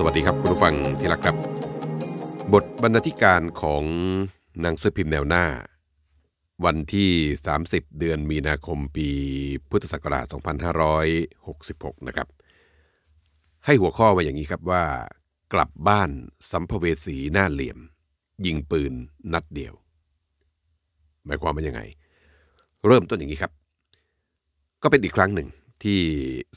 สวัสดีครับคุณผู้ฟังที่รักครับ บทบรรณาธิการของหนังสือพิมพ์แนวหน้า วันที่ 30 เดือนมีนาคมปีพุทธศักราช2566นะครับให้หัวข้อมาอย่างนี้ครับว่า กลับบ้านสัมภเวสีหน้าเหลี่ยม ยิงปืนนัดเดียวหมายความว่ายังไง เริ่มต้นอย่างนี้ครับ ก็เป็นอีกครั้งหนึ่งที่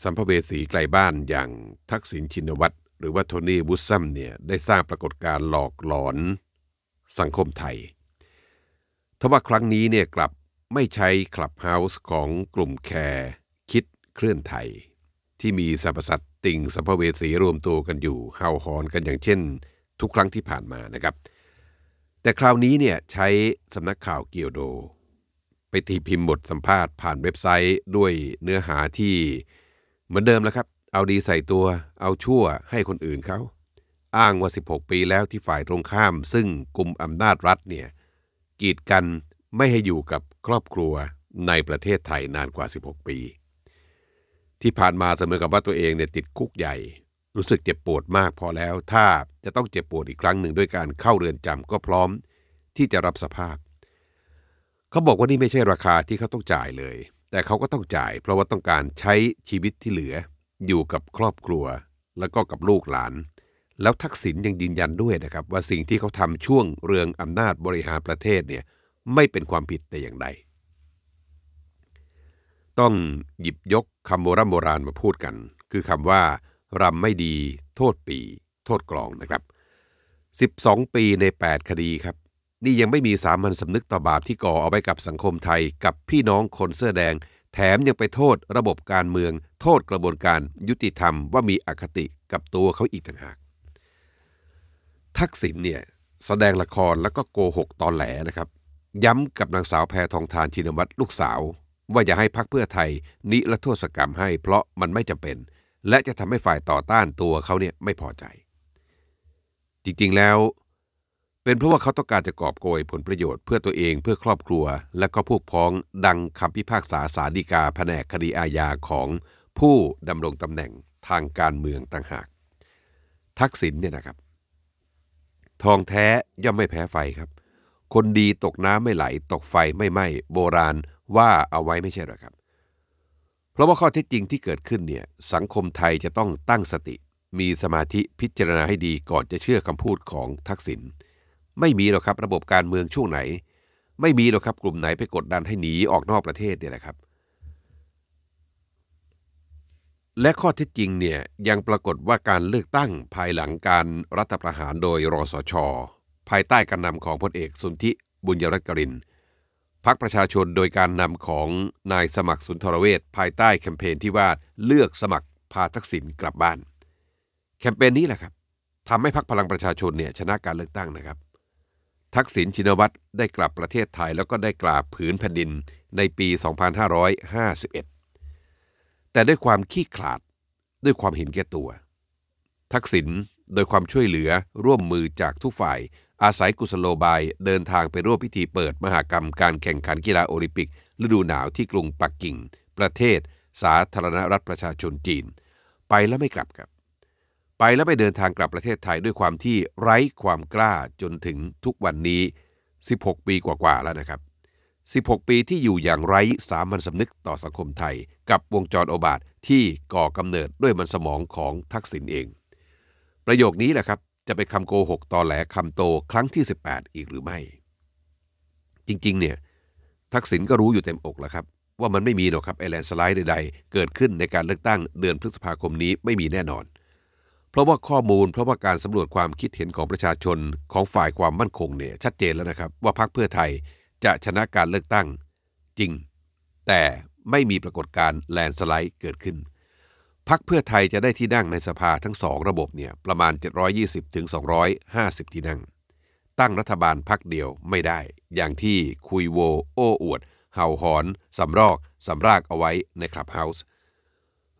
สัมภเวสีไกลบ้านอย่างทักษิณชินวัตรหรือว่าโทนี่วูซัมเนี่ยได้สร้างปรากฏการณ์หลอกหลอนสังคมไทยทว่าครั้งนี้เนี่ยกลับไม่ใช้คลับเฮาส์ของกลุ่มแคร์คิดเคลื่อนไทย ที่มีสรรพสัตว์ติ่ง สัมภเวสีรวมตัวกันอยู่ เฮาหอนกันอย่างเช่นทุกครั้งที่ผ่านมานะครับ แต่คราวนี้เนี่ยใช้สำนักข่าวเกียวโด ไปทีพิมพ์บทสัมภาษณ์ผ่านเว็บไซต์ด้วยเนื้อหาที่เหมือนเดิมแล้วครับเอาดีใส่ตัว เอาชั่วให้คนอื่นเขา อ้างว่า 16 ปีแล้วที่ฝ่ายตรงข้าม ซึ่งกลุ่มอำนาจรัฐเนี่ยกีดกันไม่ให้อยู่กับครอบครัวในประเทศไทยนานกว่า 16 ปี ที่ผ่านมาเสมอกับว่าตัวเองเนี่ยติดคุกใหญ่ รู้สึกเจ็บปวดมากพอแล้วถ้าจะต้องเจ็บปวดอีกครั้งหนึ่งด้วยการเข้าเรือนจำก็พร้อม ที่จะรับสภาพเขาบอกว่านี่ไม่ใช่ราคาที่เขาต้องจ่ายเลย แต่เขาก็ต้องจ่าย เพราะว่าต้องการใช้ชีวิตที่เหลืออยู่กับครอบครัวแล้วก็กับลูกหลาน แล้วทักษิณยังยืนยันด้วยนะครับว่าสิ่งที่เขาทำช่วงเรืองอำนาจบริหารประเทศเนี่ยไม่เป็นความผิดแต่อย่างใด ต้องหยิบยกคำโบราณโบราณมาพูดกัน คือคำว่ารำไม่ดีโทษปี โทษกลองนะครับ 12 ปีใน 8 คดีครับนี่ยังไม่มีสามัญสำนึกต่อบาปที่ก่อเอาไว้กับสังคมไทยกับพี่น้องคนเสื้อแดงแถมยังไปโทษระบบการเมือง โทษกระบวนการยุติธรรมว่ามีอคติกับตัวเขาอีกต่างหาก ทักษิณเนี่ย แสดงละครแล้วก็โกหกตอนแหลนะครับ ย้ำกับนางสาวแพทองทานชินวัตรลูกสาว ว่าอย่าให้พักเพื่อไทยนิรโทษกรรมให้เพราะมันไม่จาเป็น และจะทำให้ฝ่ายต่อต้านตัวเขาเนี่ยไม่พอใจ จริงๆแล้วเป็นเพราะว่าเขาต้องการจะกอบโกยผลประโยชน์เพื่อตัวเองเพื่อครอบครัว และก็พวกพ้องดังคำพิพากษาสาดีกา แผนกคดีอาญาของผู้ดำรงตำแหน่งทางการเมืองต่างหาก ทักษิณเนี่ยนะครับ ทองแท้ย่อมไม่แพ้ไฟครับ คนดีตกน้ำไม่ไหล ตกไฟไม่ไหม้โบราณว่าเอาไว้ไม่ใช่หรอครับ เพราะว่าข้อเท็จจริงที่เกิดขึ้นเนี่ยสังคมไทยจะต้องตั้งสติ มีสมาธิพิจารณาให้ดีก่อนจะเชื่อคำพูดของทักษิณไม่มีหรอกครับระบบการเมืองช่วงไหน ไม่มีหรอกครับกลุ่มไหนไปกดดันให้หนีออกนอกประเทศเนี่ยนะครับ และข้อเท็จจริงเนี่ยยังปรากฏว่าการเลือกตั้งภายหลังการรัฐประหารโดย รสชภายใต้การนำของพลเอกสุนทิบุญยรัตกรินพักประชาชนโดยการนำของนายสมัครสุนทรเวช ภายใต้แคมเปญที่ว่าเลือกสมัครพาทักษิณกลับบ้าน แคมเปญนนี้แหละครับทำให้พักพลังประชาชนเนี่ยชนะการเลือกตั้งนะครับทักษิณชินวัตรได้กลับประเทศไทยแล้วก็ได้กราบผืนแผ่นดินในปี 2551 แต่ด้วยความขี้ขลาดด้วยความเห็นแก่ตัว ทักษิณโดยความช่วยเหลือร่วมมือจากทุกฝ่าย อาศัยกุสโลบายเดินทางไปร่วมพิธีเปิด มหากรรมการแข่งขันกีฬาโอลิมปิกฤดูหนาวที่กรุงปักกิ่ง ประเทศ สาธารณรัฐประชาชนจีน ไปแล้วไม่กลับครับไปแล้วไปเดินทางกลับประเทศไทย ด้วยความที่ไร้ความกล้าจนถึงทุกวันนี้ 16 ปีกว่าๆแล้วนะครับ 16 ปีที่อยู่อย่างไร้สามัญสำนึกต่อสังคมไทย กับวงจรอบาทที่ก่อกำเนิดด้วยมันสมองของทักษิณเอง ประโยคนี้แหละครับจะไปคำโกหกตอแหลคำโตครั้งที่ 18 อีกหรือไม่ จริงๆ เนี่ยทักษิณก็รู้อยู่เต็มอกแล้วครับว่ามันไม่มีหรอกครับไอแลนสไลด์ใดๆ เกิดขึ้นในการเลือกตั้งเดือนพฤษภาคมนี้ไม่มีแน่นอนเพราะว่าข้อมูล เพราะว่าการสำรวจความคิดเห็นของประชาชนของฝ่ายความมั่นคงเนี่ยชัดเจนแล้วนะครับว่าพรรคเพื่อไทยจะชนะการเลือกตั้งจริง แต่ไม่มีปรากฏการณ์แลนสไลด์เกิดขึ้นพรรคเพื่อไทยจะได้ที่นั่งในสภาทั้งสองระบบเนี่ยประมาณ 720ถึง250 ที่นั่ง ตั้งรัฐบาลพรรคเดียวไม่ได้ อย่างที่คุยโว โอ้อวดเห่าหอนสำรอกสำรากเอาไว้ในคลับเฮาส์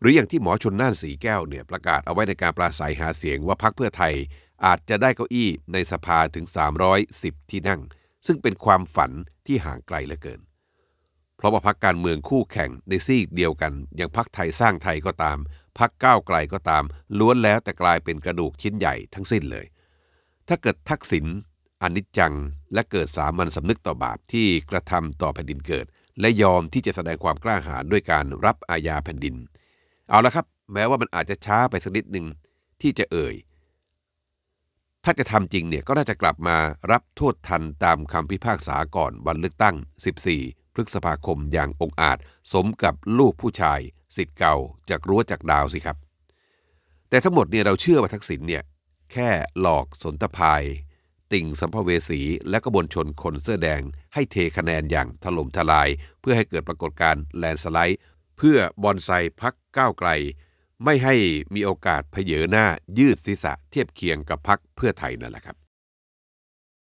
หรืออย่างที่หมอชนน่านสีแก้วเนี่ยประกาศเอาไว้ในการปราศัยหาเสียงว่าพักเพื่อไทยอาจจะได้เก้าอี้ ในสภาถึง 310 ที่นั่ง ซึ่งเป็นความฝันที่ห่างไกลเหลือเกิน เพราะว่าพักการเมืองคู่แข่งในซีกเดียวกัน อย่างพักไทยสร้างไทยก็ตาม พักก้าวไกลก็ตาม ล้วนแล้วแต่กลายเป็นกระดูกชิ้นใหญ่ทั้งสิ้นเลย ถ้าเกิดทักษิณอนิจจังและเกิดสามัญสำนึกต่อบาปที่กระทำต่อแผ่นดินเกิด และยอมที่จะแสดงความกล้าหาญด้วยการรับอาญาแผ่นดินเอาละครับ แม้ว่ามันอาจจะช้าไปสักนิดหนึ่งที่จะเอ่ย ถ้าจะทำจริงเนี่ยก็น่าจะกลับมารับโทษทันตามคำพิพากษาก่อนวันเลือกตั้ง 14 พฤษภาคมอย่างองอาจสมกับลูกผู้ชาย สิทธิ์เก่าจากรั้วจากดาวสิครับ แต่ทั้งหมดเนี่ยเราเชื่อว่าทักษิณเนี่ยแค่หลอกสนตภาย ติ่งสัมภเวสี และกบนชนคนเสื้อแดงให้เทคะแนนอย่างถล่มทลาย เพื่อให้เกิดปรากฏการณ์แลนสไลด์ เพื่อบอนไซพักก้าวไกลไม่ให้มีโอกาสเผยหน้ายืดศีรษะเทียบเคียงกับพักเพื่อไทยนั่นแหละครับ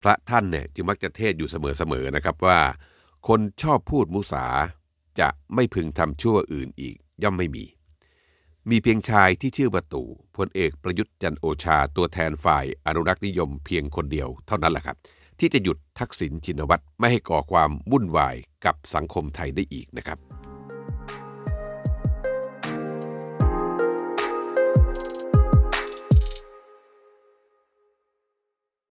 พระท่านเนี่ยจึงมักจะเทศอยู่เสมอๆนะครับว่า คนชอบพูดมุสา จะไม่พึงทำชั่วอื่นอีกย่อมไม่มี มีเพียงชายที่ชื่อประตูพลเอกประยุทธ์จันโอชาตัวแทนฝ่ายอนุรักษ์นิยมเพียงคนเดียวเท่านั้นแหละครับ ที่จะหยุดทักษิณชินวัตรไม่ให้ก่อความวุ่นวายกับสังคมไทยได้อีกนะครับ